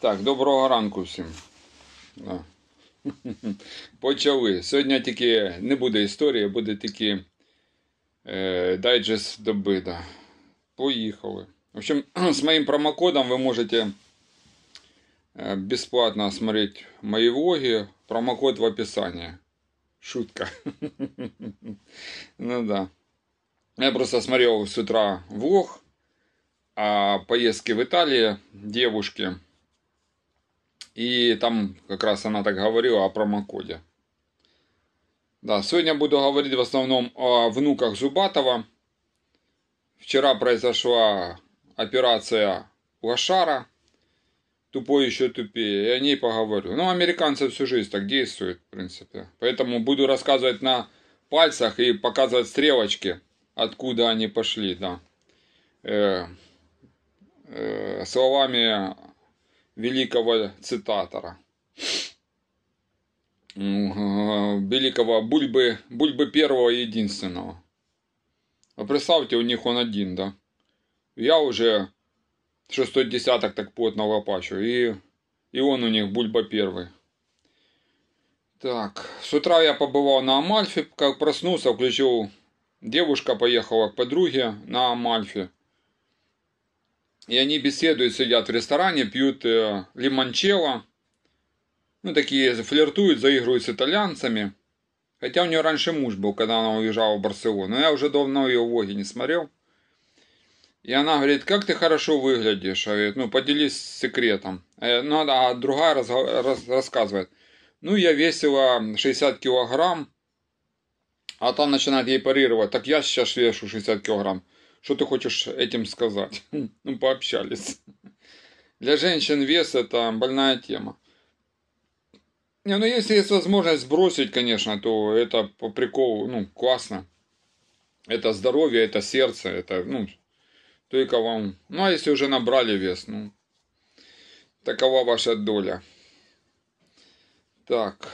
Так, доброго ранку всім. А. Почали. Сьогодні тільки не буде історії, буде тільки е, дайджест добида. Поїхали. В общем, з моїм промокодом ви можете е, безплатно смотреть мої влоги. Промокод в описании. Шутка. Ну да. Я просто смотрел с утра влог о поездке в Италии девушки. И там как раз она так говорила о промокоде. Да, сегодня буду говорить в основном о внуках Зубатова. Вчера произошла операция Лошара. Тупой еще тупее. И о ней поговорю. Ну, американцы всю жизнь так действуют, в принципе. Поэтому буду рассказывать на пальцах и показывать стрелочки, откуда они пошли, да. Э, э, словами великого цитатора, великого Бульбы, Бульбы первого и единственного. А представьте, у них он один, да? Я уже шестой десяток так плотно лопачу, и, и он у них Бульба первый. Так, с утра я побывал на Амальфе, как проснулся, включил, девушка поехала к подруге на Амальфе. И они беседуют, сидят в ресторане, пьют э, лимончелло. Ну, такие флиртуют, заигрывают с итальянцами. Хотя у нее раньше муж был, когда она уезжала в Барселону. Я уже давно ее влоги не смотрел. И она говорит, как ты хорошо выглядишь. я говорю, ну, поделись секретом. Э, ну, а, а другая раз, раз, рассказывает. Ну, я весила 60 килограмм. А там начинает ей парировать. Так я сейчас вешу 60 килограмм. Что ты хочешь этим сказать? Ну, пообщались. Для женщин вес – это больная тема. Не, ну если есть возможность сбросить, конечно, то это по приколу, ну, классно. Это здоровье, это сердце, это, ну, только вам. Ну, а если уже набрали вес, ну, такова ваша доля. Так.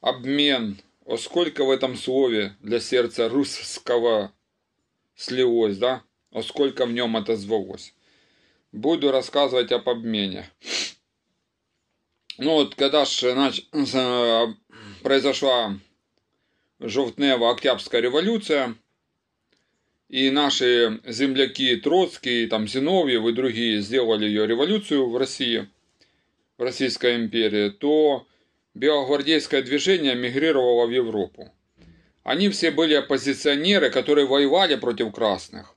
Обмен. О сколько в этом слове для сердца русского слилось, да? А сколько в нем отозвалось. Буду рассказывать об обмене. Ну вот, когда же нач... Э, произошла жовтнева Октябрьская революция, и наши земляки Троцкий, там Зиновьев и другие сделали ее революцию в России, в Российской империи, то белогвардейское движение мигрировало в Европу. Они все были оппозиционеры, которые воевали против красных.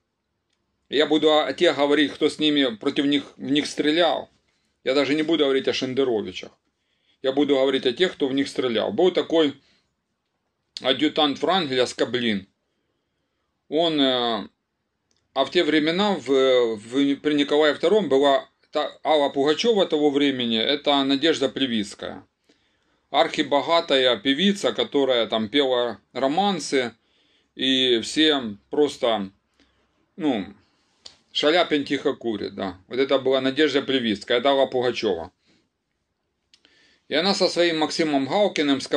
Я буду о тех говорить, кто с ними против них в них стрелял. Я даже не буду говорить о Шендеровичах. Я буду говорить о тех, кто в них стрелял. Был такой адъютант Франгеля Скоблин. Он, э, а в те времена в, в, при Николае II была та, Алла Пугачева того времени, это Надежда Плевицкая архибогатая певица, которая там пела романсы, и все просто, ну, шаляпин тихо курит, да. Вот это была Надежда Привистка, это Алла Пугачева. И она со своим Максимом Галкиным, с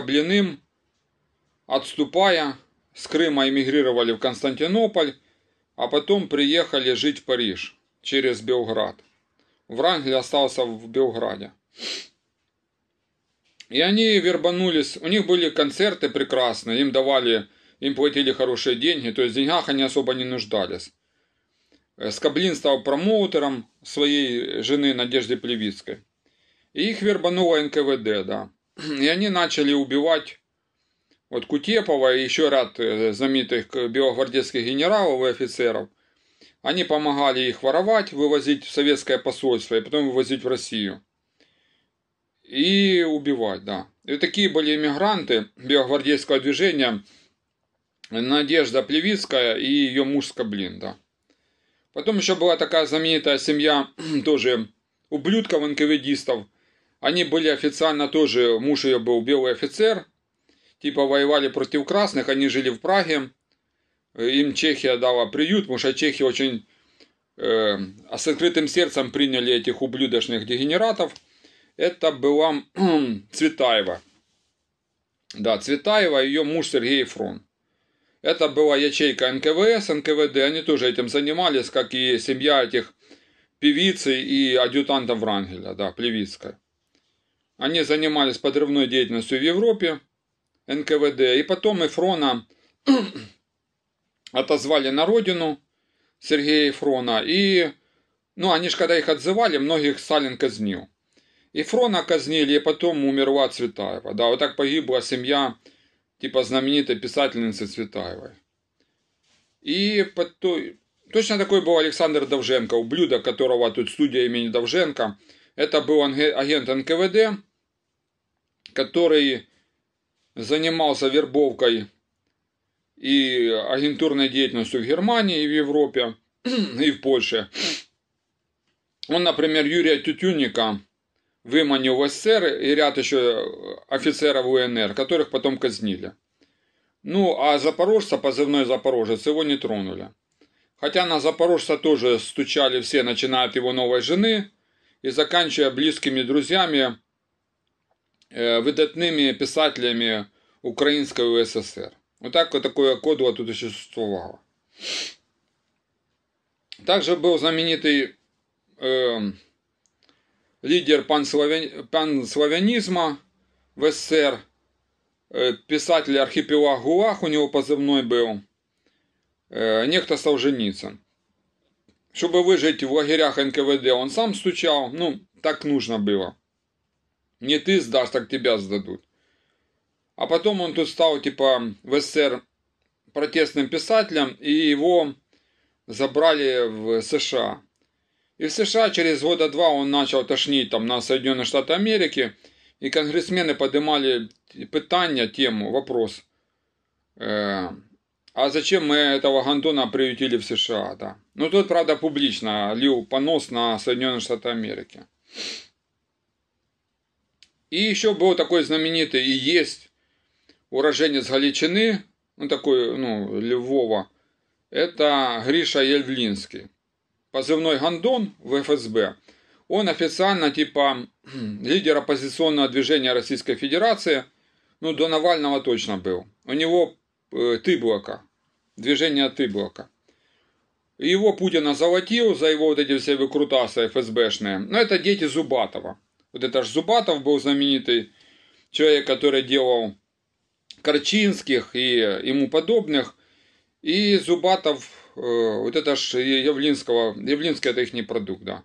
отступая, с Крыма эмигрировали в Константинополь, а потом приехали жить в Париж через Белград. Врангель остался в Белграде. И они вербанулись. У них были концерты прекрасные, им давали, им платили хорошие деньги, то есть в деньгах они особо не нуждались. Э, Скоблин стал промоутером своей жены Надежды Плевицкой. И их вербануло НКВД, да. И они начали убивать вот Кутепова и еще ряд э, знаменитых белогвардейских генералов и офицеров. Они помогали их воровать, вывозить в советское посольство и потом вывозить в Россию и убивать, да. И такие были мигранты биогвардейского движения Надежда Плевицкая и ее муж Скоблин, да. Потом еще была такая знаменитая семья тоже ублюдков инквидистов. Они были официально тоже, муж ее был белый офицер, типа воевали против красных, они жили в Праге. Им Чехия дала приют, потому что Чехия очень э, с открытым сердцем приняли этих ублюдочных дегенератов – это была Цветаева. Да, Цветаева и ее муж Сергей Фрон. Это была ячейка НКВС, НКВД, они тоже этим занимались, как и семья этих певицы и адъютанта Врангеля, да, Плевицкая. Они занимались подрывной деятельностью в Европе, НКВД, и потом и Фрона отозвали на родину Сергея Фрона, и, ну, они же когда их отзывали, многих Сталин казнил. И фрона казнили, и потом умерла Цветаева. Да, вот так погибла семья типа знаменитой писательницы Цветаевой. И потом... Точно такой был Александр Довженко, ублюдок которого тут студия имени Довженко. Это был агент НКВД, который занимался вербовкой и агентурной деятельностью в Германии, и в Европе, и в Польше. Он, например, Юрия Тютюника выманил в СССР и ряд еще офицеров УНР, которых потом казнили. Ну, а запорожца, позывной «Запорожец», его не тронули. Хотя на запорожца тоже стучали все, начиная от его новой жены и заканчивая близкими друзьями, э, выдатными писателями Украинского СССР. Вот так вот такое кодово тут еще существовало. Также был знаменитый э, лидер панславя... панславянизма в СССР, э, писатель архипелаг ГУЛАГ, у него позывной был, э, некто Солженицын. Чтобы выжить в лагерях НКВД, он сам стучал, ну, так нужно было. Не ты сдашь, так тебя сдадут. А потом он тут стал, типа, в СССР протестным писателем, и его забрали в США. И в США через года два он начал тошнить там на Соединенные Штаты Америки, и конгрессмены поднимали питание, тему, вопрос. Э, а зачем мы этого гандона приютили в США, да? Ну, тут, правда, публично лил понос на Соединенные Штаты Америки. И еще был такой знаменитый, и есть уроженец Галичины, ну, такой, ну, Львова, это Гриша Ельдлинский позывной Гандон в ФСБ, он официально типа лидер оппозиционного движения Российской Федерации, ну до Навального точно был. У него э, Тыблока, движение Тыблока. Его Путина золотил за его вот эти все выкрутасы ФСБшные. Но ну, это дети Зубатова. Вот это же Зубатов был знаменитый человек, который делал Корчинских и ему подобных. И Зубатов Э, вот это ж Явлинского, Явлинский это их не продукт, да.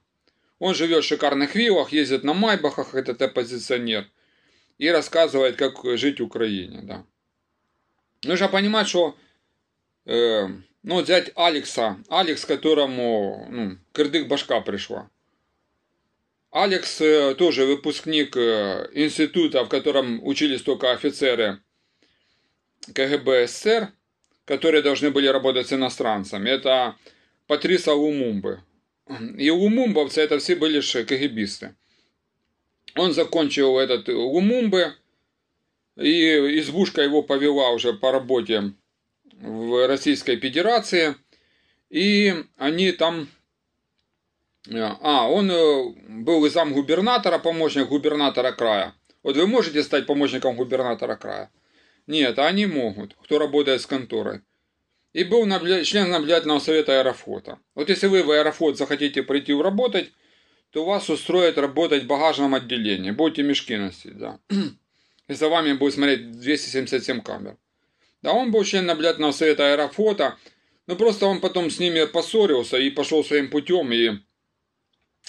Он живет в шикарных виллах, ездит на майбахах, этот оппозиционер, и рассказывает, как жить в Украине, да. Нужно понимать, что, э, ну, взять Алекса, Алекс, которому, ну, кирдык башка пришла. Алекс э, тоже выпускник э, института, в котором учились только офицеры КГБ СССР – которые должны были работать с иностранцами. Это Патриса Лумумбы. И лумумбовцы это все были лишь кагибисты. Он закончил этот Лумумбы, и избушка его повела уже по работе в Российской Федерации. И они там... А, он э, был и зам губернатора, помощник губернатора края. Вот вы можете стать помощником губернатора края? Нет, они могут, кто работает с конторой. И был наблюд... член наблюдательного совета аэрофлота. Вот если вы в аэрофлот захотите прийти работать, то вас устроят работать в багажном отделении. Будете мешки носить, да. И за вами будет смотреть 277 камер. Да, он был член наблюдательного совета аэрофлота, но просто он потом с ними поссорился и пошел своим путем, и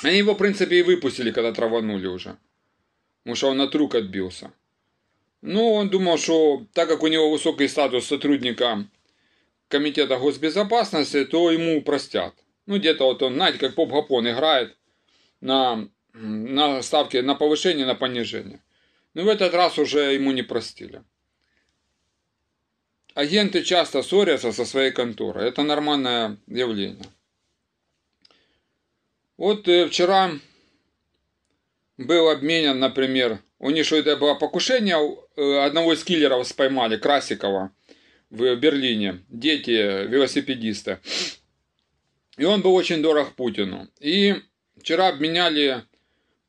они его, в принципе, и выпустили, когда траванули уже. Потому что он от рук отбился. Ну, он думал, что так как у него высокий статус сотрудника комитета госбезопасности, то ему простят. Ну, где-то вот он, знаете, как Поп Гапон играет на, на ставке на повышение, на понижение. Но ну, в этот раз уже ему не простили. Агенты часто ссорятся со своей конторой. Это нормальное явление. Вот э, вчера был обменен, например, у них что это было покушение а Э, одного из киллеров споймали, Красикова, в Берлине. Дети велосипедиста. И он был очень дорог Путину. И вчера обменяли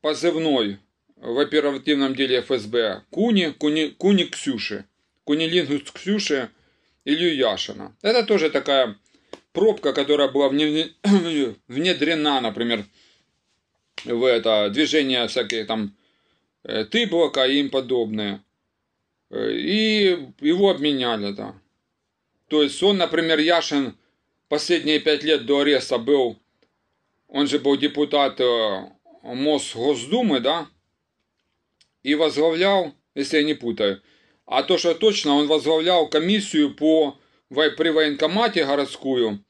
позывной в оперативном деле ФСБ Куни, Куни, Куни Ксюши, Кунилингус Ксюши Илью Яшина. Это тоже такая пробка, которая была внедрена, например, в это движение всякие там э, Тыблока и им подобное. Э, и его обменяли, да. То есть он, например, Яшин последние пять лет до ареста был, он же был депутат э, Мосгосдумы, да, и возглавлял, если я не путаю, а то, что точно, он возглавлял комиссию по, при военкомате городскую,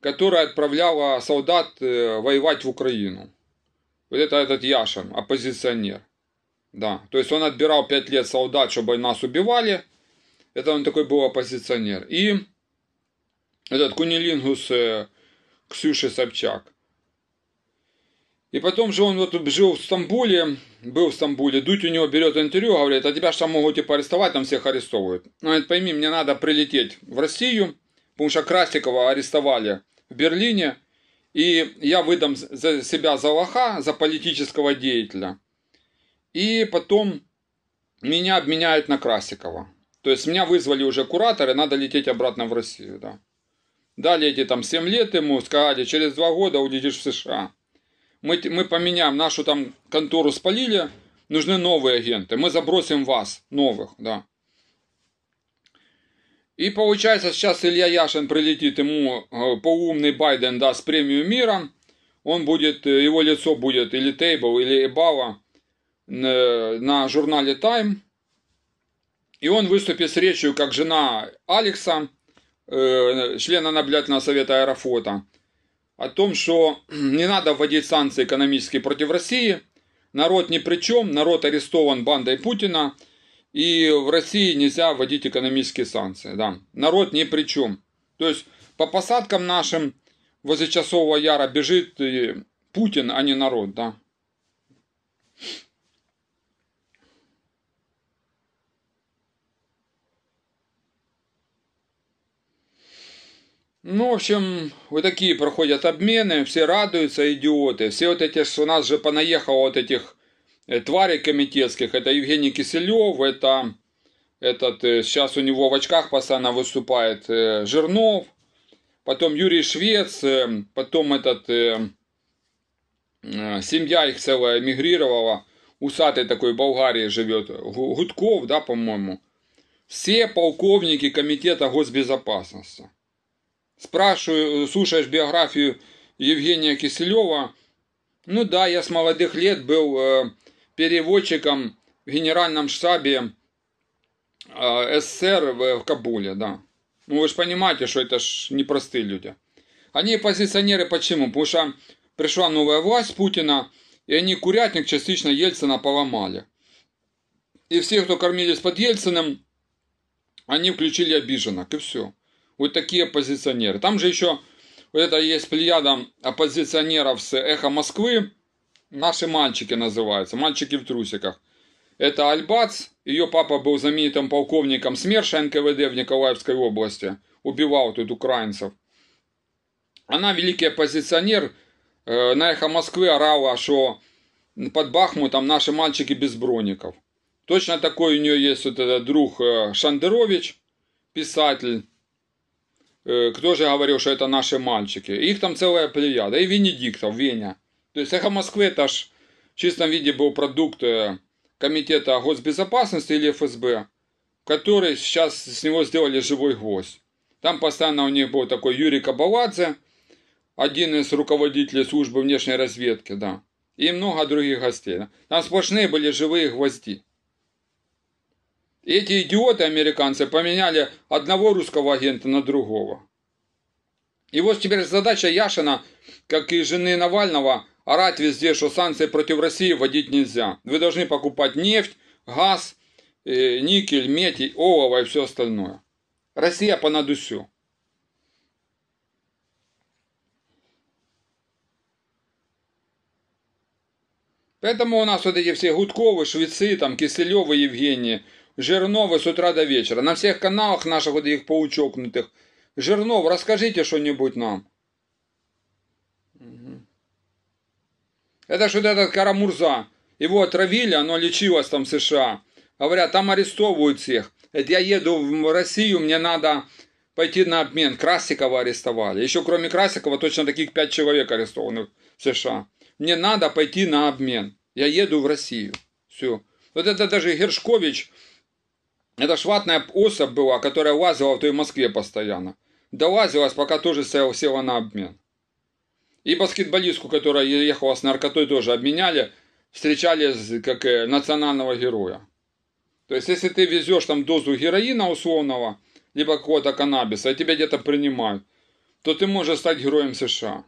которая отправляла солдат э, воевать в Украину. Вот это этот Яшин, оппозиционер. Да, то есть он отбирал 5 лет солдат, чтобы нас убивали. Это он такой был оппозиционер. И этот кунилингус э, Ксюши Собчак. И потом же он вот жил в Стамбуле, был в Стамбуле, Дудь у него берет интервью, говорит, а тебя что могут типа арестовать, там всех арестовывают. Он это пойми, мне надо прилететь в Россию, потому что Красикова арестовали в Берлине, и я выдам за себя за лоха, за политического деятеля. И потом меня обменяют на Красикова. То есть меня вызвали уже кураторы, надо лететь обратно в Россию, да. Дали эти там 7 лет ему, сказали, через 2 года улетишь в США. Мы, мы поменяем, нашу там контору спалили, нужны новые агенты. Мы забросим вас, новых, да. И получается, сейчас Илья Яшин прилетит ему э, поумный Байден даст премию мира. Он будет, э, его лицо будет или Тейбл, или Эбала. Э, на журнале Time. И он выступит с речью, как жена Алекса, э, члена наблюдательного совета Аэрофлота, о том, что не надо вводить санкции экономические против России, народ ни при чем, народ арестован бандой Путина, и в России нельзя вводить экономические санкции. Да. Народ ни при чем. То есть по посадкам нашим возле Часового Яра бежит э, Путин, а не народ. Да. Ну, в общем, вот такие проходят обмены, все радуются, идиоты. Все вот эти, что у нас же понаехало вот этих э, тварей комитетских. Это Евгений Киселев, это этот, э, сейчас у него в очках постоянно выступает э, Жирнов, потом Юрий Швец, потом этот, семья их целая эмигрировала, усатый такой в Болгарии живет, Гудков, да, по-моему. Все полковники Комитета госбезопасности. Спрашиваю, э, слушаешь биографию Евгения Киселева? Ну да, я с молодых лет был э, переводчиком в генеральном штабе э, СССР в, Кабуле, да. Ну вы же понимаете, что это ж непростые люди. Они позиционеры почему? Потому что пришла новая власть Путина, и они курятник частично Ельцина поломали. И все, кто кормились под Ельциным, они включили обиженок, и все. Вот такие оппозиционеры. Там же еще вот это есть плеяда оппозиционеров с «Эхо Москвы». Наши мальчики называются, мальчики в трусиках. Это Альбац, ее папа был знаменитым полковником СМЕРШа НКВД в Николаевской области. Убивал тут украинцев. Она великий оппозиционер, э, на эхо Москвы орала, что под Бахмутом наши мальчики без броников. Точно такой у нее есть вот этот друг э, Шандерович, писатель, Э, кто же говорил, что это наши мальчики. Их там целая плеяда. И Венедиктов, Веня. То есть «Эхо Москвы» это ж в чистом виде был продукт э, Комитета госбезопасности или ФСБ, который сейчас с него сделали живой гвоздь. Там постоянно у них был такой Юрий Кабаладзе, один из руководителей службы внешней разведки, да, и много других гостей. Там сплошные были живые гвозди. Эти идиоты, американцы, поменяли одного русского агента на другого. И вот теперь задача Яшина, как и жены Навального, орать везде, что санкции против России вводить нельзя. Вы должны покупать нефть, газ, э, никель, медь, олово и все остальное. Россия по надусю. Поэтому у нас вот эти все Гудковы, Швецы, там, Киселевы, Евгении – Жирновы с утра до вечера. На всех каналах наших вот их поучокнутых. Жирнов, расскажите что-нибудь нам. Это что-то этот Карамурза. Его отравили, оно лечилось там в США. Говорят, там арестовывают всех. Это я еду в Россию, мне надо пойти на обмен. Красикова арестовали. Еще кроме Красикова точно таких пять человек арестованных в США. Мне надо пойти на обмен. Я еду в Россию. Все. Вот это даже Гершкович это шватная особь была, которая лазила в той Москве постоянно. Долазилась, пока тоже села на обмен. И баскетболистку, которая ехала с наркотой, тоже обменяли, встречали как э, национального героя. То есть, если ты везешь там дозу героина условного, либо какого-то каннабиса, и тебя где-то принимают, то ты можешь стать героем США.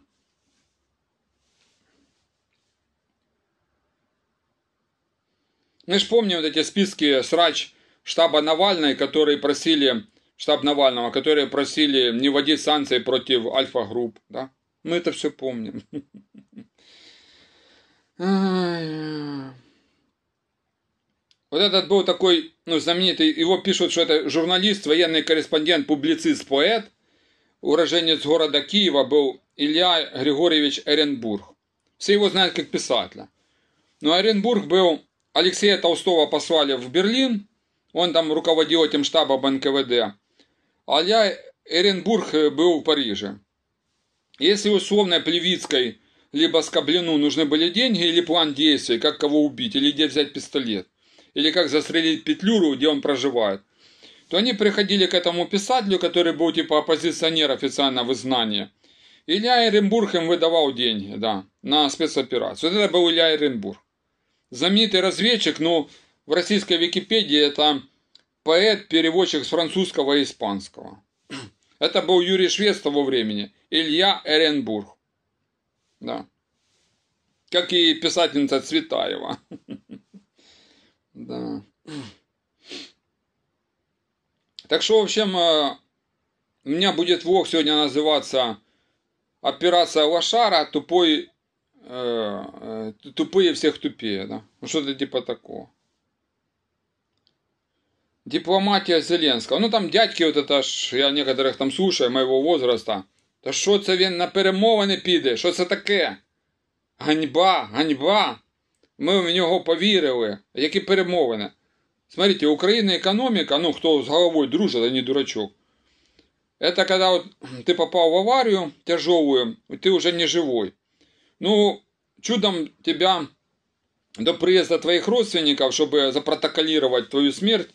Мы же помним вот эти списки срач штаба Навального, которые просили, штаб Навального, которые просили не вводить санкции против Альфа-групп. Да? Мы это все помним. Вот этот был такой, ну, знаменитый, его пишут, что это журналист, военный корреспондент, публицист, поэт, уроженец города Киева был Илья Григорьевич Эренбург. Все его знают как писателя. Но Оренбург был Алексея Толстого послали в Берлин, он там руководил этим штабом НКВД. А я Эренбург э, был в Париже. Если условно Плевицкой либо Скоблену нужны были деньги или план действий, как кого убить, или где взять пистолет, или как застрелить Петлюру, где он проживает, то они приходили к этому писателю, который был типа оппозиционер официально в изгнании. Илья Эренбург им выдавал деньги, да, на спецоперацию. это был Илья Эренбург. Знаменитый разведчик, но ну, в российской Википедии это поэт-переводчик с французского и испанского. Это был Юрий Швец того времени, Илья Эренбург. Да. Как и писательница Цветаева. Да. Так что, в общем, э, у меня будет влог сегодня называться «Операция Лошара. Тупой, э, э тупые всех тупее». Да? Ну, что-то типа такого. дипломатия Зеленського. Ну там дядьки, от это ж, я некоторых там слушаю моего возраста. Та що це він на перемовини піде? Що це таке? Ганьба, ганьба. Ми в нього повірили. Які перемовини? Смотрите, Украина экономика, ну кто с головой дружит, а не дурачок. Это когда вот ты попал в аварию тяжелую, и ты уже не живой. Ну, чудом тебя до приезда твоих родственников, чтобы запротоколировать твою смерть,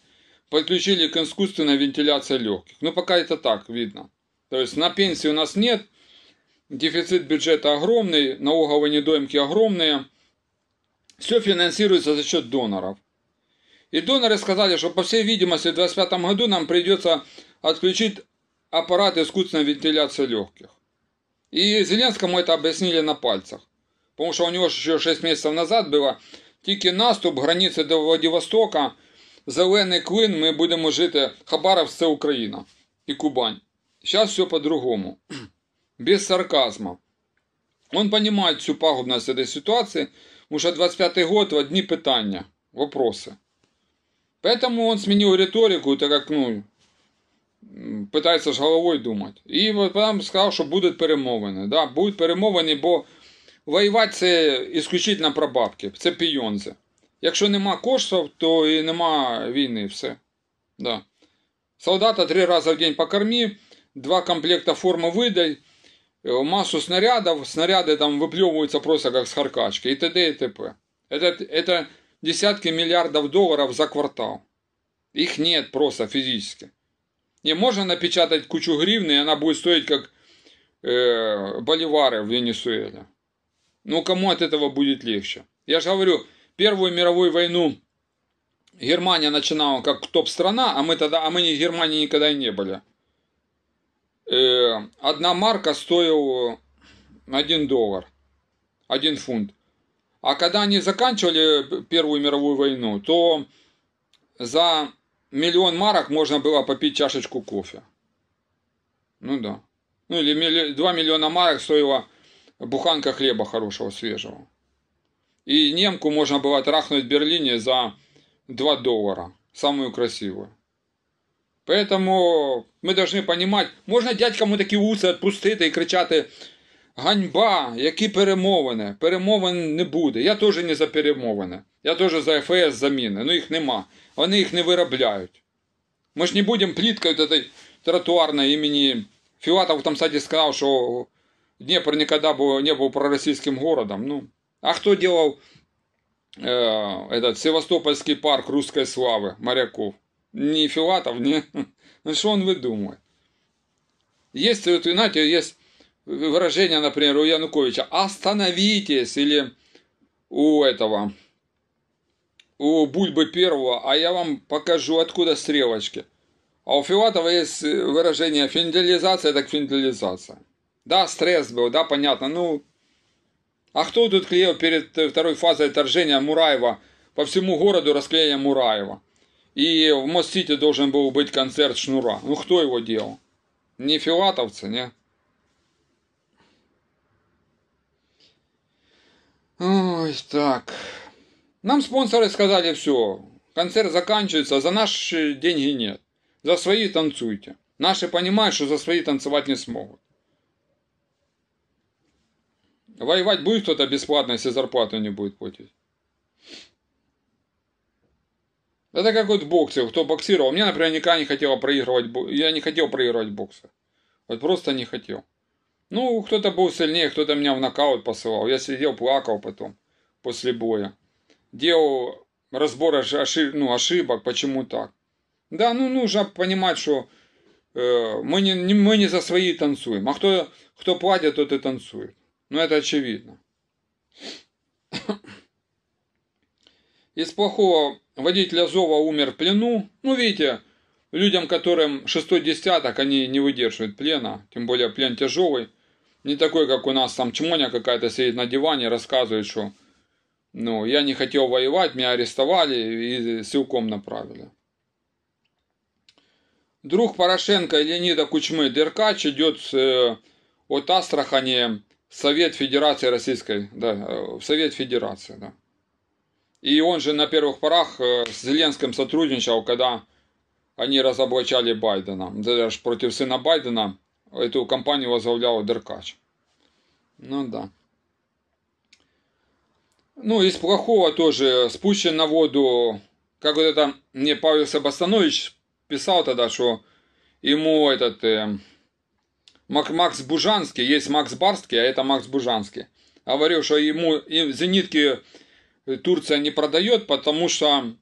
подключили к искусственной вентиляции легких. но ну, пока это так видно. То есть на пенсии у нас нет, дефицит бюджета огромный, налоговые недоимки огромные. Все финансируется за счет доноров. И доноры сказали, что по всей видимости в 2025 году нам придется отключить аппарат искусственной вентиляции легких. И Зеленскому это объяснили на пальцах. Потому что у него еще 6 месяцев назад было тільки наступ границы до Владивостока – зелений клин, ми будемо жити Хабаров, це Україна і Кубань. Зараз все по-другому. Без сарказма. Он понимает всю пагубность этой ситуации. Уже 25-й год в одни питания, вопросы. Поэтому он сменил риторику, так как, ну, пытается ж головой думать. І потім сказав, що будуть перемовини. Да, будуть перемовини, бо воювати це исключительно про бабки. Це пійонзи. Якщо нема коштів, то і нема війни. все. Да. Солдата три рази в день покорми, два комплекта форми видай, массу снарядов, снаряды там выплевываются просто как с харкачки и т.д. и т.п. Это, десятки миллиардов долларов за квартал. Их нет просто физически. Не можно напечатать кучу гривны, и она будет стоить как э, боливары в Венесуэле. Ну, кому от этого будет легче? Я же говорю, Первую мировую войну Германия начинала как топ-страна, а мы тогда, а мы не Германии никогда и не были. Э, одна марка стоила 1 доллар, 1 фунт. А когда они заканчивали Первую мировую войну, то за миллион марок можно было попить чашечку кофе. Ну да. Ну или 2 миллиона марок стоила буханка хлеба хорошего, свежего. И немку можно бывает рахнуть в Берлине за 2 доллара, самую красивую. Поэтому ми повинні розуміти, можна дядькам такі уси відпустити и кричати ганьба, які перемовини. Перемовин не буде. Я теж не за перемовини. Я теж за ФС заміни. Ну їх нема. Вони їх не виробляють. Ми ж не будемо пліткою тротуарної імені. Філатов там, кстати, сказав, що Дніпр ніколи не був проросійським городом. Ну, А кто делал э, этот Севастопольский парк русской славы моряков? Не Филатов, не? Ну что он выдумывает? Есть, вот, знаете, есть выражение, например, у Януковича «Остановитесь!» или у этого, у Бульбы первого, а я вам покажу, откуда стрелочки. А у Филатова есть выражение «финделизация» так финделизация. Да, стресс был, да, понятно, ну, а кто тут клеил перед второй фазой отторжения Мураева? По всему городу расклеили Мураева. И в мостите должен был быть концерт Шнура. Ну кто его делал? Не филатовцы, не? Ой, так. Нам спонсоры сказали все. Концерт заканчивается, за наши деньги нет. За свои танцуйте. Наши понимают, что за свои танцевать не смогут. Воевать будет кто-то бесплатно, если зарплату не будет платить. Это как вот в боксе, кто боксировал. Мне, например, никогда не хотело проигрывать, я не хотел проигрывать бокса. Вот просто не хотел. Ну, кто-то был сильнее, кто-то меня в нокаут посылал. Я сидел, плакал потом, после боя. Делал разбор ошиб, ну, ошибок, почему так. Да, ну, нужно понимать, что э, мы, не, не, мы не за свои танцуем. А кто, кто платит, тот и танцует. Ну это очевидно. Из плохого водителя Зова умер в плену. Ну, видите, людям, которым шестой десяток, они не выдерживают плена, тем более плен тяжелый. Не такой, как у нас там чмоня какая-то сидит на диване и рассказывает, что ну, я не хотел воевать, меня арестовали и силком направили. Друг Порошенко Леонида Кучмы Деркач идет э, от Астрахани Совет Федерации Российской, да, в э, Совет Федерации, да. И он же на первых порах э, с Зеленским сотрудничал, когда они разоблачали Байдена. Даже против сына Байдена эту кампанию возглавлял Деркач. Ну да. Ну, из плохого тоже спущен на воду. Как вот это мне Павел Себастьянович писал тогда, что ему этот э, Мак Макс Бужанский, есть Макс Барский, а это Макс Бужанский. Говорил, что ему зенитки э, Турция не продает, потому что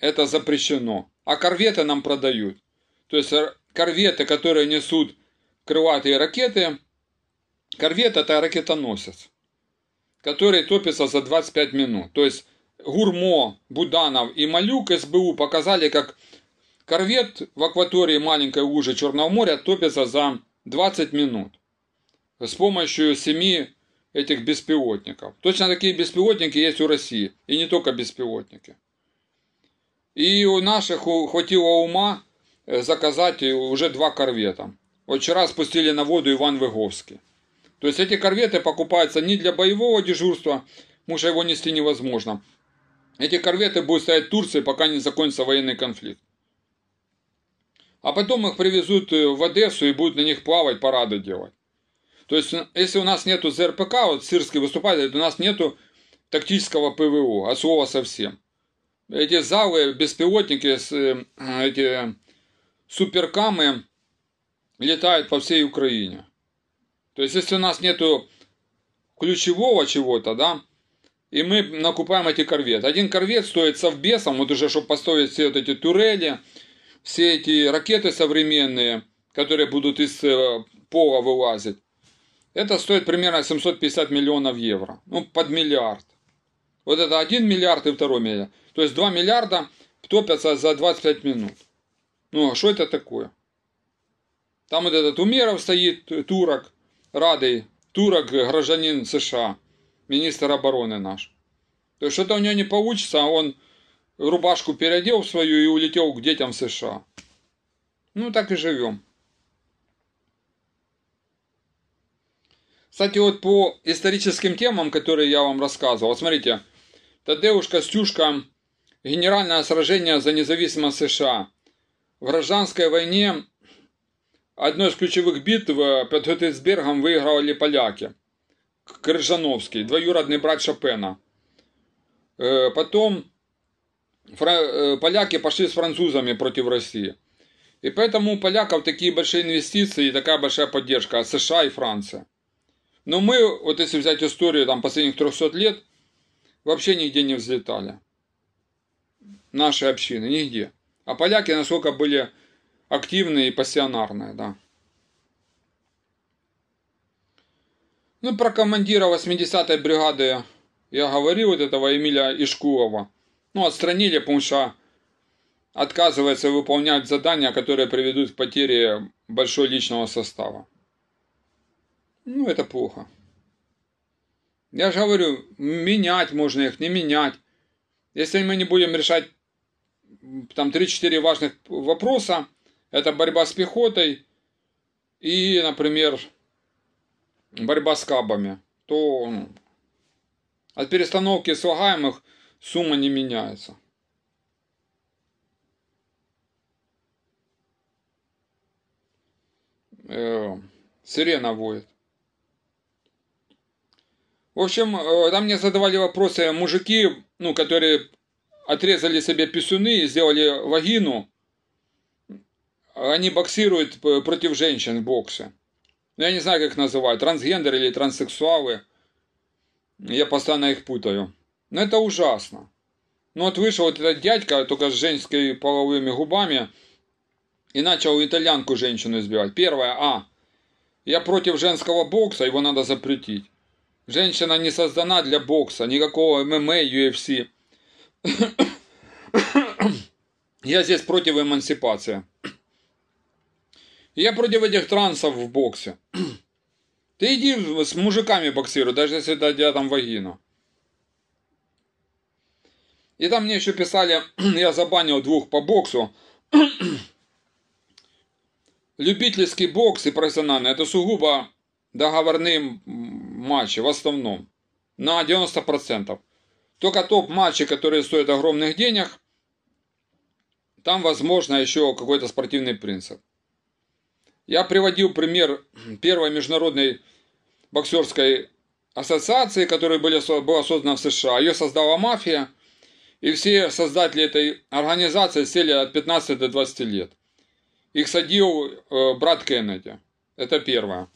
это запрещено. А корветы нам продают. То есть э, корветы, которые несут крылатые ракеты, корвет это ракетоносец, который топится за 25 минут. То есть Гурмо, Буданов и Малюк СБУ показали, как корвет в акватории маленькой лужи Черного моря топится за 20 минут с помощью семи этих беспилотников. Точно такие беспилотники есть у России, и не только беспилотники. И у наших хватило ума э, заказать уже два корвета. Вот вчера спустили на воду Иван Выговский. То есть эти корветы покупаются не для боевого дежурства, потому что его нести невозможно. Эти корветы будут стоять в Турции, пока не закончится военный конфликт. А потом их привезут э, в Одессу и будут на них плавать, парады делать. То есть, э, если у нас нету ЗРПК, вот сирский выступатель, то у нас нету тактического ПВО, от а слова совсем. Эти залы, беспилотники, э, эти суперкамы летают по всей Украине. То есть, если у нас нету ключевого чего-то, да, и мы накупаем эти корветы. Один корвет стоит совбесом, вот уже, чтобы построить все вот эти турели, все эти ракеты современные, которые будут из э, пола вылазить, это стоит примерно 750 миллионов евро. Ну, под миллиард. Вот это 1 миллиард и 2 миллиард. То есть 2 миллиарда топятся за 25 минут. Ну, а что это такое? Там вот этот Умеров стоит, турок, радый, турок, гражданин США, министр обороны наш. То есть что-то у него не получится, а он рубашку переодел свою и улетел к детям в США. Ну, так и живем. Кстати, вот по историческим темам, которые я вам рассказывал, вот смотрите, Тадеушка, Стюшка, генеральное сражение за независимость США. В гражданской войне одной из ключевых битв э, под Геттисбергом выиграли поляки. Крыжановский, двоюродный брат Шопена. Э, потом фра... поляки пошли с французами против России. И поэтому у поляков такие большие инвестиции и такая большая поддержка ну, от США и Франции. Но мы, вот если взять историю там, последних 300 лет, вообще нигде не взлетали. Наши общины, нигде. А поляки насколько были активные и пассионарные, да. Ну, про командира 80-й бригады я говорил, вот этого Эмиля Ишкулова. Ну, отстранили, потому что отказывается выполнять задания, которые приведут к потере большой личного состава. Ну, это плохо. Я же говорю, менять можно их, не менять. Если мы не будем решать там 3-4 важных вопроса, это борьба с пехотой и, например, борьба с кабами, то ну, от перестановки слагаемых – Сумма не меняется. Э, сирена воет. В общем, э, там мне задавали вопросы мужики, ну, которые отрезали себе писюны и сделали вагину. Они боксируют против женщин в боксе. Ну, я не знаю, как их называют, трансгендеры или транссексуалы. Я постоянно их путаю. Но ну, это ужасно. Ну вот вышел вот этот дядька, только с женскими половыми губами, и начал итальянку женщину избивать. Первое, а, я против женского бокса, его надо запретить. Женщина не создана для бокса, никакого ММА, UFC. Я здесь против эмансипации. Я против этих трансов в боксе. Ты иди с мужиками боксируй, даже если это тебя там вагину. И там мне еще писали, я забанил двух по боксу. Любительский бокс и профессиональный – это сугубо договорные матчи в основном. На 90%. Только топ-матчи, которые стоят огромных денег, там возможно еще какой-то спортивный принцип. Я приводил пример первой международной боксерской ассоциации, которая была создана в США. Ее создала мафия – и все создатели этой организации сели от 15 до 20 лет. Их садил э, брат Кеннеди. Это первое.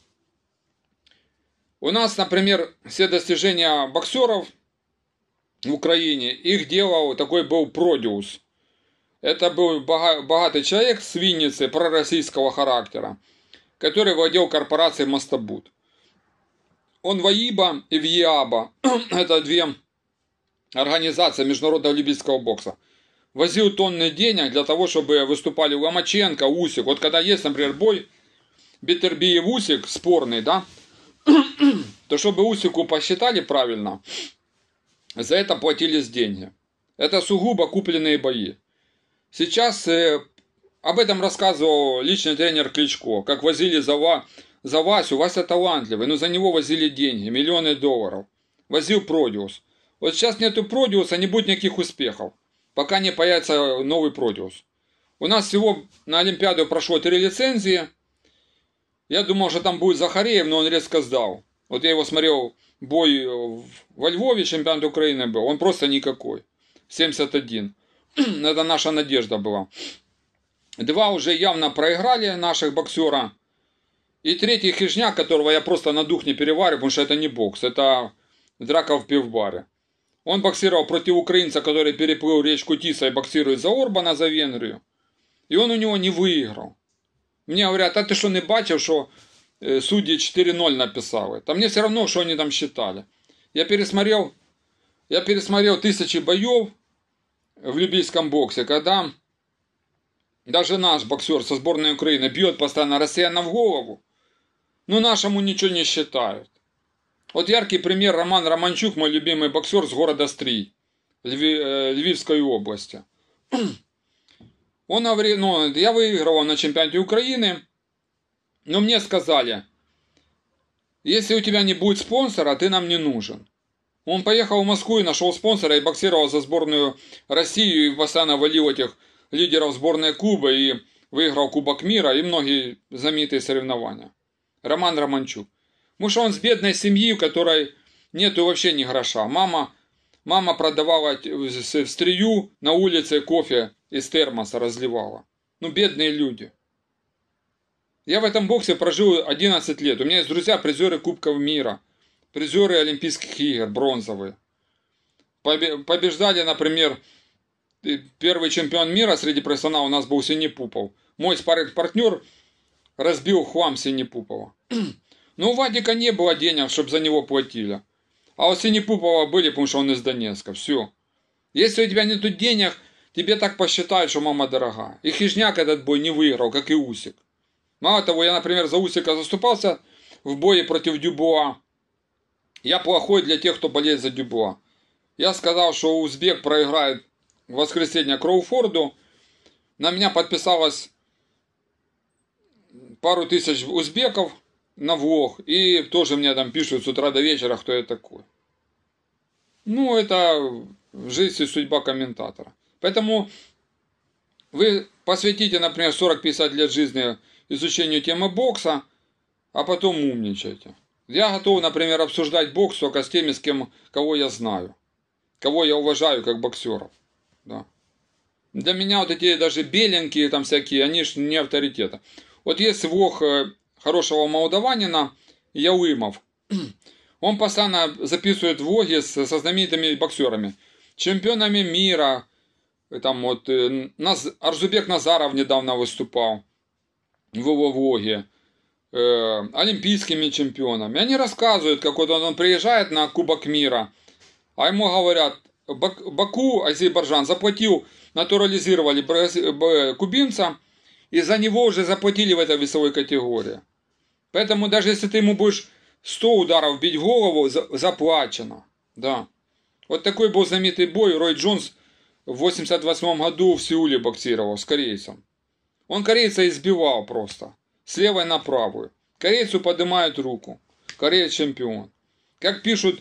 У нас, например, все достижения боксеров в Украине, их делал такой был Продиус. Это был богатый человек с Винницы пророссийского характера, который владел корпорацией Мостобуд. Он в АИБа и в ЕАБа, это две организация международного любительского бокса, возил тонны денег для того, чтобы выступали Ломаченко, Усик. Вот когда есть, например, бой Битербиев Усик, спорный, да, то чтобы Усику посчитали правильно, за это платились деньги. Это сугубо купленные бои. Сейчас э, об этом рассказывал личный тренер Кличко, как возили за, Ва, за Васю. Вася талантливый, но за него возили деньги, миллионы долларов. Возил Продиус. Вот сейчас нету продиуса, не будет никаких успехов, пока не появится новый продиус. У нас всего на Олимпиаду прошло три лицензии. Я думал, что там будет Захареев, но он резко сдал. Вот я его смотрел, бой во Львове, чемпионат Украины был, он просто никакой. 71. Это наша надежда была. Два уже явно проиграли наших боксера. И третий хижняк, которого я просто на дух не переварю, потому что это не бокс, это драка в пивбаре. Он боксировал против украинца, который переплыл речку Тиса и боксирует за Орбана, за Венгрию. И он у него не выиграл. Мне говорят, а ты что не бачив, что судьи 4-0 написали? Там мне все равно, что они там считали. Я пересмотрел, я пересмотрел тысячи боев в любительском боксе, когда даже наш боксер со сборной Украины бьет постоянно россияна в голову, но ну, нашему ничего не считают. Вот яркий пример Роман Романчук, мой любимый боксер с города Стри, Льви, э, Львівской области. Он говорит, ну, я выигрывал на чемпионате Украины, но мне сказали, если у тебя не будет спонсора, ты нам не нужен. Он поехал в Москву и нашел спонсора и боксировал за сборную России и постоянно валил этих лидеров сборной Кубы и выиграл Кубок мира и многие знаменитые соревнования. Роман Романчук. Муж он с бедной семьи, у которой нету вообще ни гроша. Мама, мама продавала в э, э, стрию на улице кофе из термоса разливала. Ну, бедные люди. Я в этом боксе прожил 11 лет. У меня есть друзья призеры Кубков мира, призеры Олимпийских игр, бронзовые. Побеждали, например, э, первый чемпион мира среди профессионалов у нас был Синепупов. Мой спарринг-партнер разбил хвам Синепупова. Ну, у Вадика не было денег, чтобы за него платили. А у Синепупова были, потому что он из Донецка. Все. Если у тебя нету денег, тебе так посчитают, что мама дорога. И хижняк этот бой не выиграл, как и Усик. Мало того, я, например, за Усика заступался в бое против Дюбуа. Я плохой для тех, кто болеет за Дюбуа. Я сказал, что Узбек проиграет в воскресенье Кроуфорду. На меня подписалось пару тысяч узбеков – на Вог. И тоже мне там пишут с утра до вечера, кто я такой. Ну, это жизнь и судьба комментатора. Поэтому вы посвятите, например, 40-50 лет жизни изучению темы бокса, а потом умничайте. Я готов, например, обсуждать бокс только с теми, с кем, кого я знаю, кого я уважаю как боксеров. Да. Для меня вот эти даже беленькие там всякие, они же не авторитета. Вот есть Вох э, хорошего молдаванина Яуимов. Он постоянно записывает влоги со знаменитыми боксерами. Чемпионами мира. Э, там вот э, Наз... Арзубек Назаров недавно выступал в его влоге. Э, олимпийскими чемпионами. Они рассказывают, как вот он, он приезжает на Кубок мира. А ему говорят, Баку, Азербайджан, заплатил, натурализировали кубинца – и за него уже заплатили в этой весовой категории. Поэтому даже если ты ему будешь 100 ударов бить в голову, заплачено. Да. Вот такой был знаменитый бой. Рой Джонс в 88 году в Сеуле боксировал с корейцем. Он корейца избивал просто. С левой на правую. Корейцу поднимают руку. Корея чемпион. Как пишут,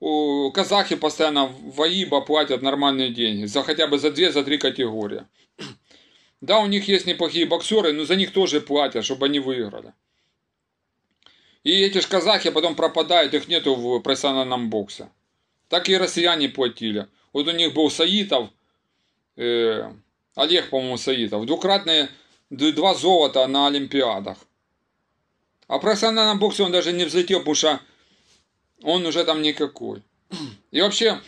казахи постоянно в АИБа платят нормальные деньги. За хотя бы за две, за три категории. Да, у них есть неплохие боксеры, но за них тоже платят, чтобы они выиграли. И эти же казахи потом пропадают, их нету в профессиональном боксе. Так и россияне платили. Вот у них был Саитов, э, Олег, по-моему, Саитов, двукратные, два золота на Олимпиадах. А в профессиональном боксе он даже не взлетел, потому что он уже там никакой. И вообще,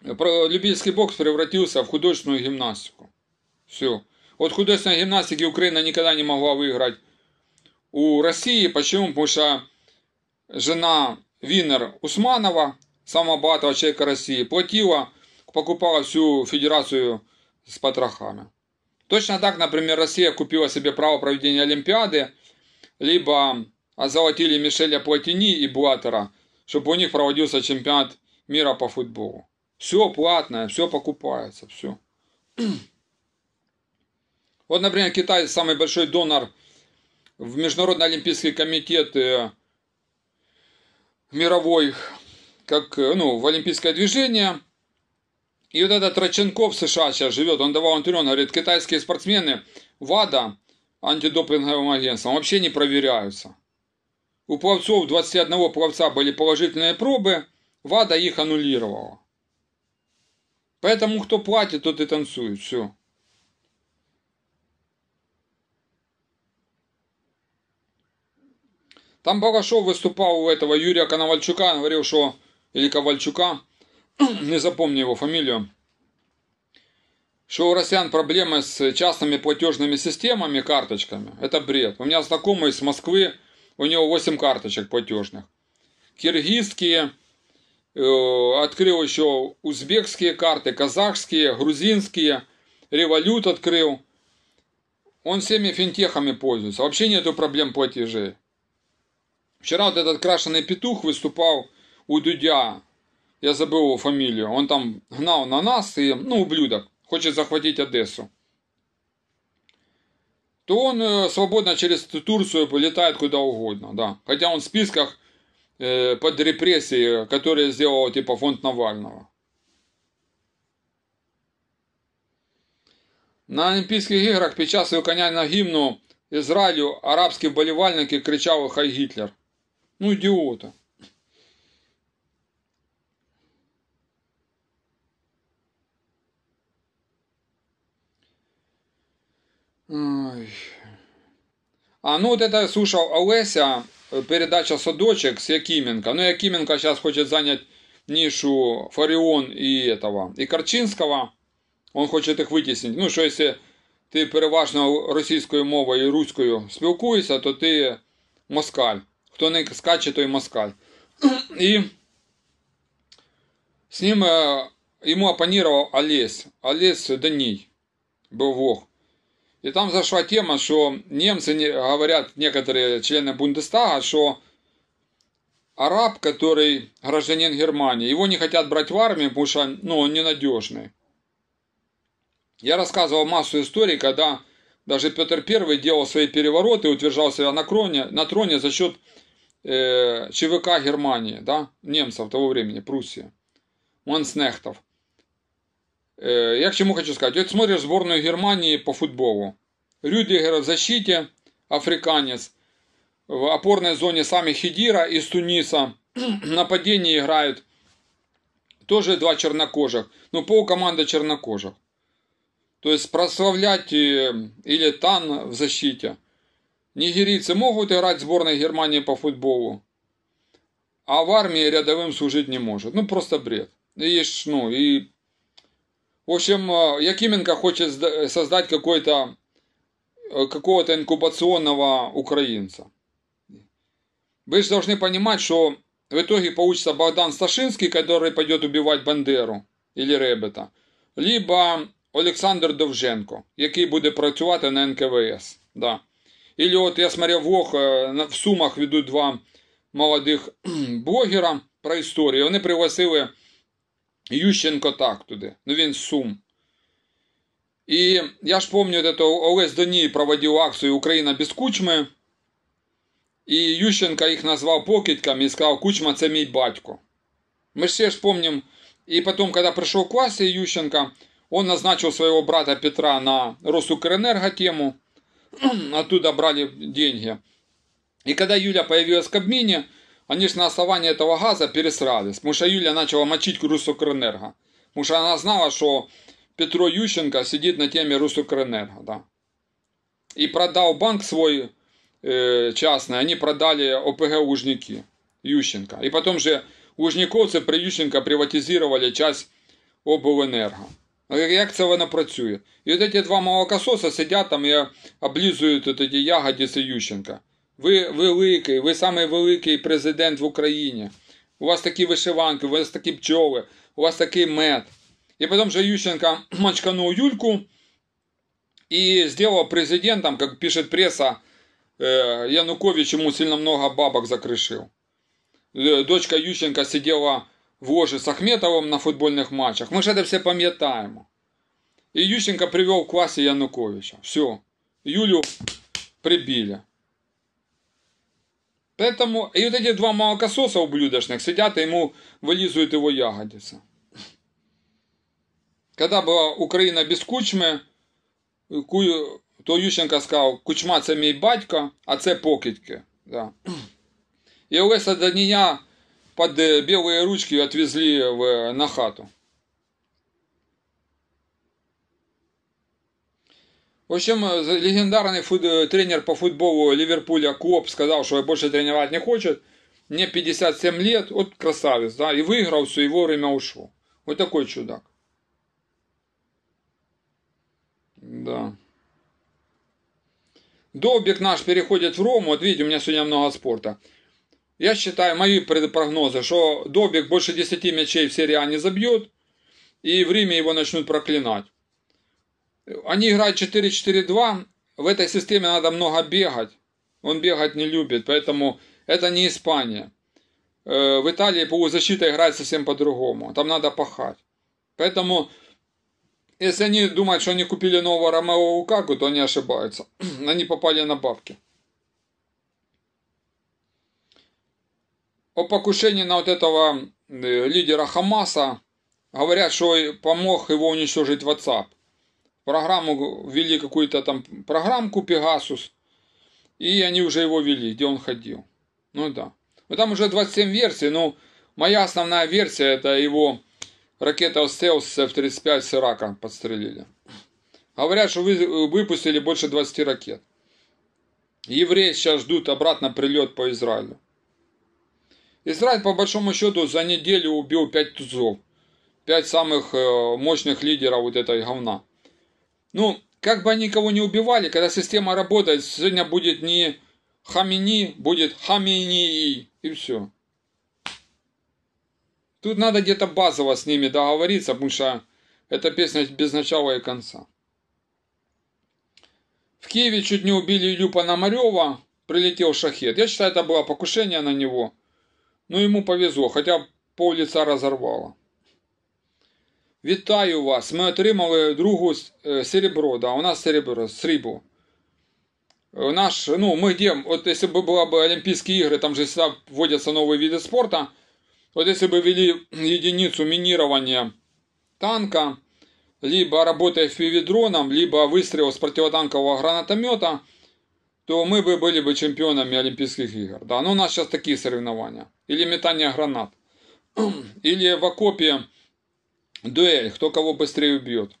любительский бокс превратился в художественную гимнастику. Все. От художественной гимнастики Украина никогда не могла выиграть у России. Почему? Потому что жена Винер Усманова, самого богатого человека России, платила, покупала всю федерацию с потрохами. Точно так, например, Россия купила себе право проведения Олимпиады, либо озолотили Мишеля Платини и Блаттера, чтобы у них проводился чемпионат мира по футболу. Все платное, все покупается, все. Вот, например, Китай самый большой донор в Международный Олимпийский комитет э, мировой, как, э, ну, в Олимпийское движение. И вот этот Раченков в США сейчас живет, он давал интервью, он говорит, китайские спортсмены ВАДА, антидопинговым агентством, вообще не проверяются. У пловцов 21 пловца были положительные пробы, ВАДА их аннулировала. Поэтому кто платит, тот и танцует. Все. Там Балашов выступал у этого Юрия Коновальчука, говорил, что... Или Ковальчука, не запомню его фамилию. Что у россиян проблемы с частными платежными системами, карточками. Это бред. У меня знакомый из Москвы, у него 8 карточек платежных. Киргизские, э, открыл еще узбекские карты, казахские, грузинские, револют открыл. Он всеми финтехами пользуется. Вообще нету проблем платежей. Вчера вот этот крашеный петух выступал у Дудя, я забыл его фамилию, он там гнал на нас и, ну, ублюдок, хочет захватить Одессу. То он э, свободно через Турцию полетает куда угодно, да. Хотя он в списках э, под репрессии, которые сделал типа фонд Навального. На Олимпийских играх, під час виконання гімну Ізраїлю арабські вболівальники кричали Хай Гітлер. Ну, идиота. Ой. А ну вот это я слушал Олеся, э, передача «Садочек» с Якименко. Ну, Якименко сейчас хочет занять нишу Фарион и этого, и Корчинского. Он хочет их вытеснить. Ну, что если ты переважно російською мовою и руською спілкуєшся, то ты москаль. Хто не скаче, той москаль. І з ним йому э, опонував Олесь. Олесь Даній, був Вог. І там зайшла тема, що німці говорять некоторые члены Бундестага, що араб, который гражданин Германии, его не хотят брать в армию, потому что ну, он ненадежный. Я рассказывал массу историй, когда даже Петр I делал свои перевороты и утверждал себя на троне, на троне за счет э, ЧВК Германии, да, немцев того времени, Пруссия, Манснехтов. Э, я к чему хочу сказать. Вот смотришь сборную Германии по футболу. Рюдигер в защите, африканец. В опорной зоне сами Хидира из Туниса. Нападение играют тоже два чернокожих, но ну, полкоманда чернокожих. То есть прославлять э, или Тан в защите – Нигерийцы могут играть в сборной Германии по футболу, а в армии рядовым служить не может. Ну, просто бред. И ну, и... В общем, е, Якименко хочет создать какой-то е, какого-то инкубационного украинца. Вы же должны понимать, что в итоге получится Богдан Сташинский, который пойдет убивать Бандеру или Ребета, либо Олександр Довженко, який буде працювати на НКВС. Да. Или вот я смотрел в в Сумах ведуть два молодих блогера про історію. Вони пригласили Ющенко так туди. Ну він Сум. І я ж пам'ятаю, Олесь Доні проводив акцію Україна без кучми. І Ющенка їх назвав покидьками і сказав, Кучма це мій батько. Ми ж все ж пам'ятаємо. І потім, коли прийшов клас Ющенка, він назначив свого брата Петра на Росукренерго тему. оттуда брали деньги. И когда Юля появилась в Кабмине, они же на основании этого газа пересрались, потому что Юля начала мочить Русукрэнерго. Потому что она знала, что Петро Ющенко сидит на теме Русукрэнерго. Да. И продал банк свой э, частный, они продали ОПГ Ужники Ющенко. И потом же Ужниковцы при Ющенко приватизировали часть облэнерго. Як це воно працює? І от ці два молокососа сидять там і облізують от ці ягоді Ющенка. Ви великий, ви самий великий президент в Україні. У вас такі вишиванки, у вас такі пчоли, у вас такий мед. І потім же Ющенко мочканув Юльку і зробив президентом, як пише преса, е, Янукович ему сильно много бабок закрышил. Е, дочка Ющенка сидела Воши с Ахметовым на футбольных матчах. Мы же это все пам'ятаємо. И Ющенко привел в классе Януковича. Все. Юлю прибили. Поэтому, и вот эти два молокососа ублюдочных сидят и ему вылизывают его ягодицы. Когда была Україна без Кучми, то Ющенко сказав, Кучма це мій батько, а це покидьки. Да. І Олеся Данія под э, белые ручки отвезли в, э, на хату. В общем, э, легендарный фут... тренер по футболу Ливерпуля Клоп сказал, что больше тренировать не хочет. Мне 57 лет, вот красавец, да, и выиграл все, его время ушел. Вот такой чудак. Да. Добик наш переходит в Рому. Вот видите, у меня сегодня много спорта. Я считаю, мои прогнозы, что Добик больше 10 мячей в серии А не забьет, и в Риме его начнут проклинать. Они играют 4-4-2, в этой системе надо много бегать, он бегать не любит, поэтому это не Испания. Э, в Италии полузащита играет совсем по-другому, там надо пахать. Поэтому, если они думают, что они купили нового Ромео Лукаку, то они ошибаются, они попали на бабки. о покушении на вот этого э, лидера Хамаса, говорят, что помог его уничтожить WhatsApp. Программу ввели какую-то там программку Pegasus, и они уже его вели, где он ходил. Ну да. Но ну, там уже 27 версий, но моя основная версия это его ракета Остел с F-35 с Ирака подстрелили. Говорят, что вы, выпустили больше 20 ракет. Евреи сейчас ждут обратно прилет по Израилю. Израиль, по большому счету, за неделю убил пять тузов. Пять самых э, мощных лидеров вот этой говна. Ну, как бы они кого не убивали, когда система работает, сегодня будет не хамини, будет хамини и все. Тут надо где-то базово с ними договориться, потому что эта песня без начала и конца. В Киеве чуть не убили Илью Пономарева, прилетел шахет. Я считаю, это было покушение на него. Ну, ему повезло, хоча пол лица розорвало. Вітаю вас! Ми отримали другу е, серебро. Да, у нас серебро, срібло. Е, наш, ну, мы где, вот если бы было бы Олимпийские игры, там же всегда вводятся новые виды спорта, вот если бы ввели единицу минирования танка, либо работая FPV-дроном, либо выстрел с противотанкового гранатомета – то мы бы были бы чемпионами Олимпийских игр. Да, но ну, у нас сейчас такие соревнования. Или метание гранат. Или в окопе дуэль, кто кого быстрее убьет.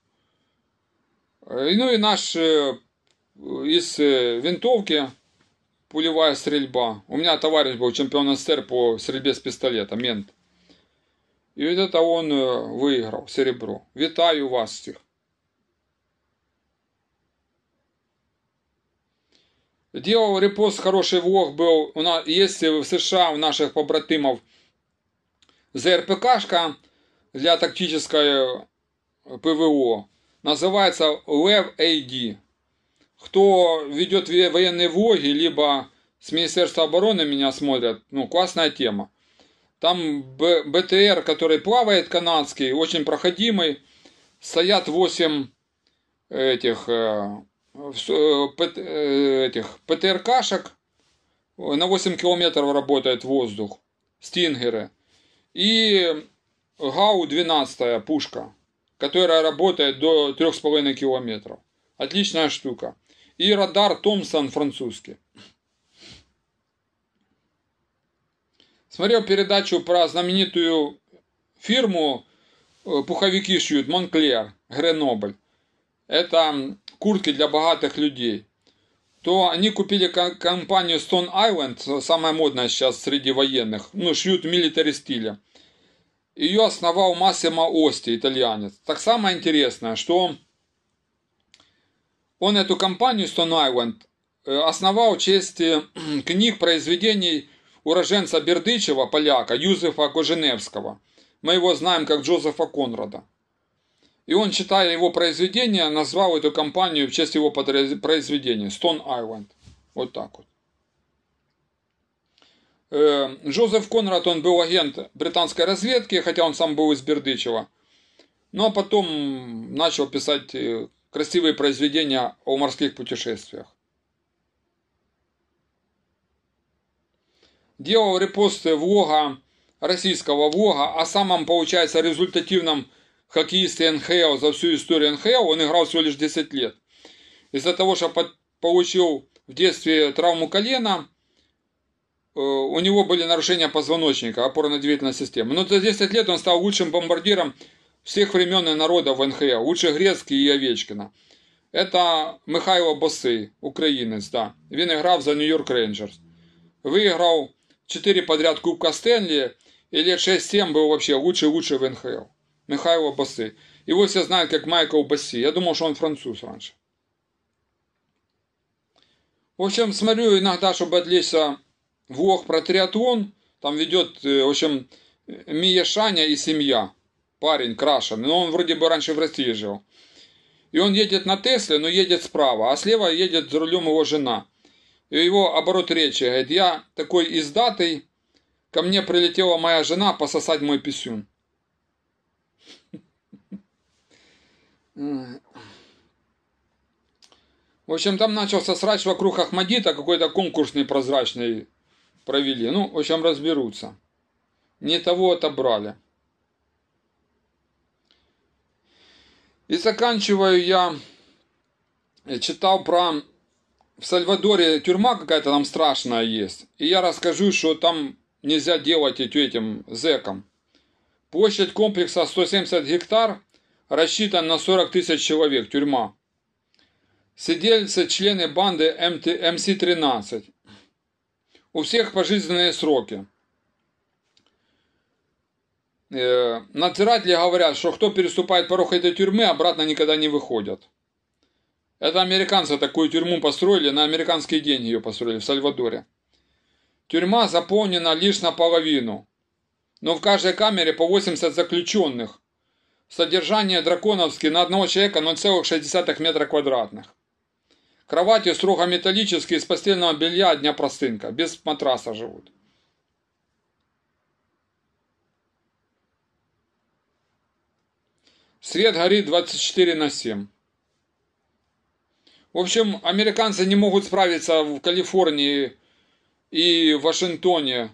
Э, ну и наш э, из э, винтовки пулевая стрельба. У меня товарищ был чемпион СССР по стрельбе с пистолета, мент. И вот это он выиграл серебро. Витаю вас всех. Делал репост хороший влог был. У нас есть в США у наших побратимов ЗРПКшка для тактической э, ПВО. Называется Лев AD. Кто ведет военные влоги, либо с Министерства обороны меня смотрят, ну, классная тема. Там БТР, который плавает канадский, очень проходимый. Стоят 8 этих э, Э, э, этих ПТРКшек, на 8 километров работает воздух, стингеры. И ГАУ-12 пушка, которая работает до 3,5 километров. Отличная штука. И радар Томпсон французский. Смотрел передачу про знаменитую фирму э, пуховики шьют, Монклер, Гренобль. Это куртки для богатых людей, то они купили компанию Stone Island, самая модная сейчас среди военных, ну, шьют милитари стиля. Ее основал Массимо Ости, итальянец. Так самое интересное, что он эту компанию Stone Island э, основал в честь э, книг, произведений уроженца Бердычева, поляка, Юзефа Коженевского. Мы его знаем как Джозефа Конрада. И он, читая его произведение, назвал эту компанию в честь его произведения «Stone Island». Вот так вот. Э, Джозеф Конрад, он был агент британской разведки, хотя он сам был из Бердычева. Ну а потом начал писать э, красивые произведения о морских путешествиях. Делал репосты влога, российского влога о самом, получается, результативном хоккеисты НХЛ за всю историю НХЛ, он играл всего лишь 10 лет. Из-за того, что получил в детстве травму колена, э, у него были нарушения позвоночника, опорно-двигательной системы. Но за 10 лет он стал лучшим бомбардиром всех времен и народов в НХЛ, лучше Грецки и Овечкина. Это Михайло Боси, украинец, да. он играл за Нью-Йорк Рейнджерс. выиграл 4 подряд Кубка Стэнли и лет 6-7 был вообще лучший-лучший в НХЛ. Михайло Басы. Его все знают как Майкл Басси. Я думал, что он француз раньше. В общем, смотрю иногда, чтобы отвлечься влог про триатлон. Там ведет, в общем, Мия Шаня и семья. Парень крашеный. Но ну, он вроде бы раньше в России жил. И он едет на Тесле, ну, но едет справа. А слева едет за рулем его жена. И его оборот речи. Говорит, я такой издатый, ко мне прилетела моя жена пососать мой писюн. В общем, там начался срач вокруг Ахмадита, какой-то конкурсный прозрачный провели. Ну, в общем, разберутся. Не того отобрали. И заканчиваю я, э, читал про в Сальвадоре тюрьма какая-то там страшная есть. И я расскажу, что там нельзя делать этим зэкам. Площадь комплекса 170 гектар, рассчитан на 40 тысяч человек, тюрьма. Сидельцы – члены банды МС-13. У всех пожизненные сроки. Э, надзиратели говорят, что кто переступает порог этой тюрьмы, обратно никогда не выходят. Это американцы такую тюрьму построили, на американские деньги ее построили в Сальвадоре. Тюрьма заполнена лишь наполовину, но в каждой камере по 80 заключенных – Содержание драконовски на одного человека 0,6 метра квадратных. Кровати строго металлические, из постельного белья одня простынка. Без матраса живут. Свет горит 24 на 7. В общем, американцы не могут справиться в Калифорнии и Вашингтоне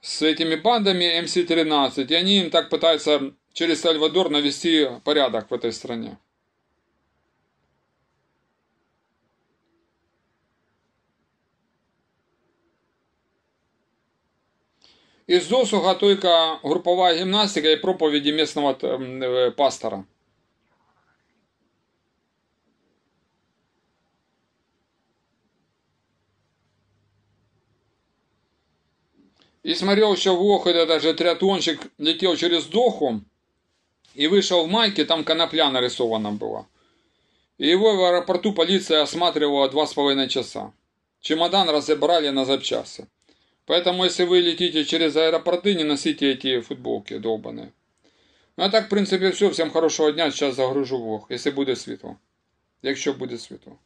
с этими бандами MC-13. И они им так пытаются через Сальвадор навести порядок в этой стране. Из досуга тільки групповая гимнастика и проповеди местного э, э, пастора. И смотрел, что в Охоте даже триатлонщик летел через Доху, и вышел в майке, там конопля нарисована была. И его в аэропорту полиция осматривала два с половиной часа. Чемодан разобрали на запчасти. Поэтому, если вы летите через аэропорты, не носите эти футболки долбаные. Ну а так, в принципе, все. Всем хорошего дня. Сейчас загружу влог, Если будет светло. Если будет світло.